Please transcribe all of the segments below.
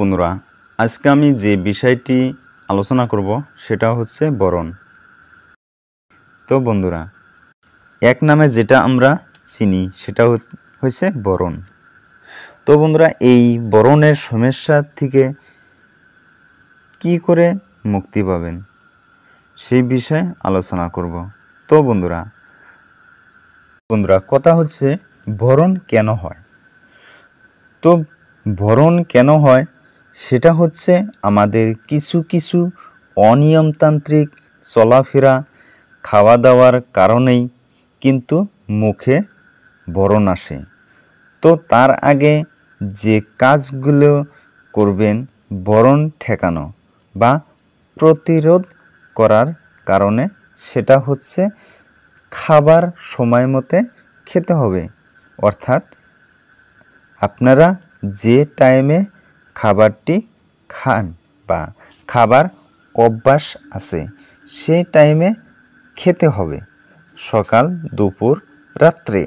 বন্ধুরা আজকে আমি যে বিষয়টি আলোচনা করব সেটা হচ্ছে বরণ তো বন্ধুরা এক নামে যেটা আমরা চিনি সেটা হচ্ছে বরণ তো বন্ধুরা এই বরণের সমস্যা থেকে কি করে মুক্তি পাবেন সেই বিষয়ে আলোচনা করব তো বন্ধুরা বন্ধুরা কথা হচ্ছে বরণ কেন হয় তো বরণ কেন হয় সেটা হচ্ছে আমাদের কিছু কিছু অনিয়মতান্ত্রিক চলাফেরা খাওয়া দাওয়ার কারণেই কিন্তু মুখে বরণ আসে তো তার আগে যে কাজগুলো করবেন বরণ ঠেকানো বা প্রতিরোধ করার কারণে সেটা হচ্ছে খাবার সময় মতে খেতে হবে অর্থাৎ আপনারা যে টাইমে খাবারটি খান বা খাবার অভ্যাস আছে সেই টাইমে খেতে হবে সকাল দুপুর রাত্রে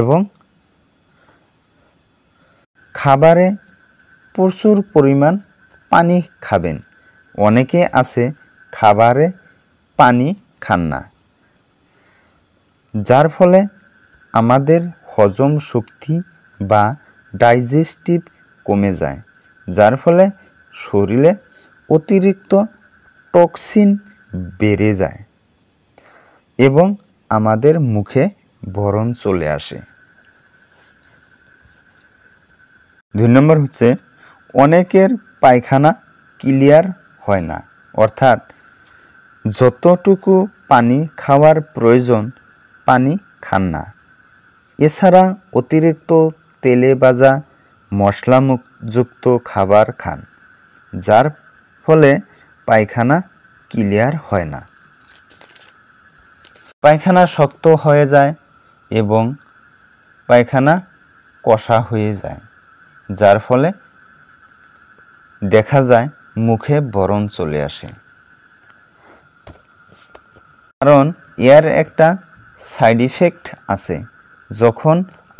এবং খাবারে প্রচুর পরিমাণ পানি খাবেন অনেকে আছে খাবারে পানি খান না যার ফলে আমাদের হজম শক্তি বা ডাইজেস্টিভ কমে যায় যার ফলে শরীরে অতিরিক্ত টক্সিন বেড়ে যায় এবং আমাদের মুখে বরণ চলে আসে দুই নম্বর হচ্ছে অনেকের পায়খানা ক্লিয়ার হয় না অর্থাৎ যতটুকু পানি খাওয়ার প্রয়োজন পানি খান না এছাড়া অতিরিক্ত তেলে ভাজা মশলাযুক্ত খাবার খান যার ফলে পায়খানা ক্লিয়ার হয় না পায়খানা শক্ত হয়ে যায় এবং পায়খানা কষা হয়ে যায় যার ফলে দেখা যায় মুখে বরণ চলে আসে কারণ এর একটা সাইড ইফেক্ট আছে যখন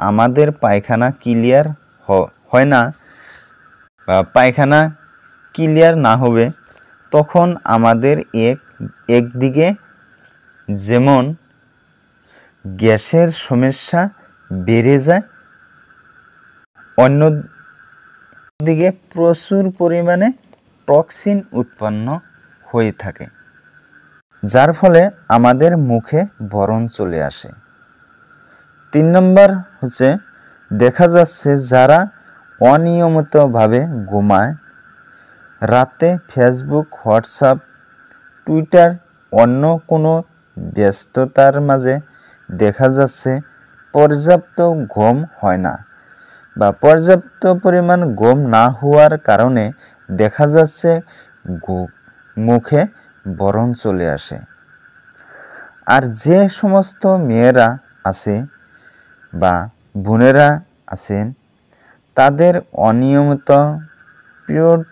আমাদের পায়খানা ক্লিয়ার হয় না বা পায়খানা ক্লিয়ার না হবে তখন আমাদের এক একদিকে যেমন গ্যাসের সমস্যা বেড়ে যায় অন্য দিকে প্রচুর পরিমাণে টক্সিন উৎপন্ন হয়ে থাকে যার ফলে আমাদের মুখে বরণ চলে আসে তিন নম্বর হচ্ছে দেখা যাচ্ছে যারা অনিয়মিতভাবে ঘুমায় রাতে ফেসবুক হোয়াটসঅ্যাপ টুইটার অন্য কোনো ব্যস্ততার মাঝে দেখা যাচ্ছে পর্যাপ্ত ঘুম হয় না বা পর্যাপ্ত পরিমাণ ঘুম না হওয়ার কারণে দেখা যাচ্ছে মুখে বরণ চলে আসে আর যে সমস্ত মেয়েরা আছে বা বোনেরা আছেন তাদের অনিয়মিত পিরিয়ড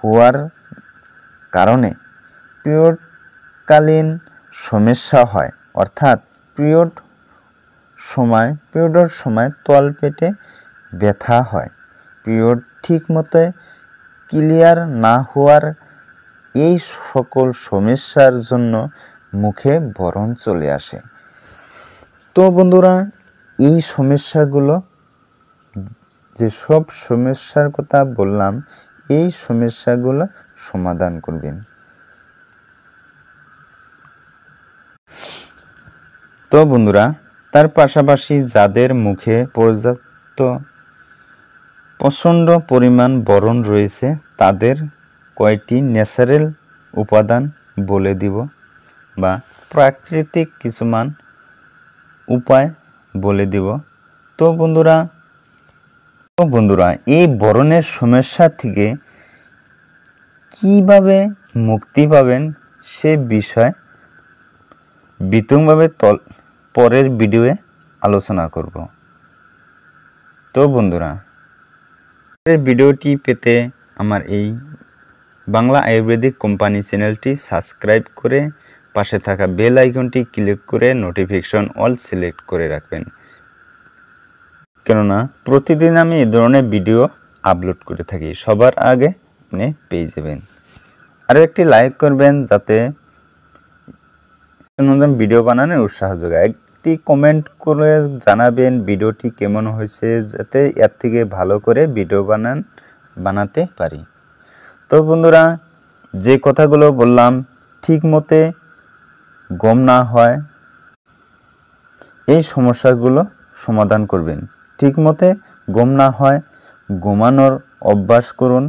হওয়ার কারণে পিরিয়ডকালীন সমস্যা হয় অর্থাৎ পিরিয়ড সময় পিরিয়ডের সময় তল পেটে ব্যথা হয় পিরিয়ড ঠিকমতো ক্লিয়ার না হওয়ার এই সকল সমস্যার জন্য মুখে বরণ চলে আসে তো বন্ধুরা এই সমস্যাগুলো যেসব সমস্যার কথা বললাম এই সমস্যাগুলো সমাধান করবেন তো বন্ধুরা তার পাশাপাশি যাদের মুখে পর্যাপ্ত প্রচণ্ড পরিমাণ বরণ রয়েছে তাদের কয়টি ন্যাচারেল উপাদান বলে দিব বা প্রাকৃতিক কিছুমান উপায় বলে দিব তো বন্ধুরা বন্ধুরা এই বরণের সমস্যা থেকে কিভাবে মুক্তি পাবেন সে বিষয় বিতংভাবে তল পরের ভিডিওয়ে আলোচনা করব তো বন্ধুরা এর ভিডিওটি পেতে আমার এই বাংলা আয়ুর্বেদিক কোম্পানি চ্যানেলটি সাবস্ক্রাইব করে পাশে থাকা বেল আইকনটি ক্লিক করে নোটিফিকেশন অল সিলেক্ট করে রাখবেন কেননা প্রতিদিন আমি এ ধরনের ভিডিও আপলোড করে থাকি সবার আগে আপনি পেয়ে যাবেন আর একটি লাইক করবেন যাতে নতুন ভিডিও বানানোর উৎসাহ যোগায় একটি কমেন্ট করে জানাবেন ভিডিওটি কেমন হয়েছে যাতে এর থেকে ভালো করে ভিডিও বানান বানাতে পারি তো বন্ধুরা যে কথাগুলো বললাম ঠিক মতে গম না হয় এই সমস্যাগুলো সমাধান করবেন ঠিকমতে গম না হয় ঘুমানোর অভ্যাস করুন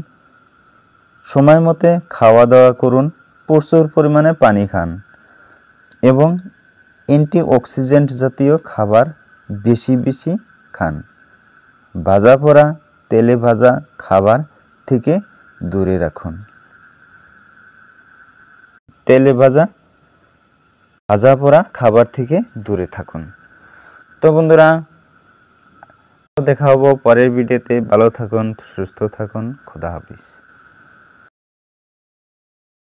সময় মতে খাওয়া দাওয়া করুন প্রচুর পরিমাণে পানি খান এবং অ্যান্টিঅক্সিডেন্ট জাতীয় খাবার বেশি বেশি খান ভাজা পোড়া তেলে ভাজা খাবার থেকে দূরে রাখুন তেলে ভাজা ভাজা পোড়া খাবার থেকে দূরে থাকুন তো বন্ধুরা দেখা হবো পরের ভিডিওতে ভালো থাকুন সুস্থ থাকুন খোদা হাফিজ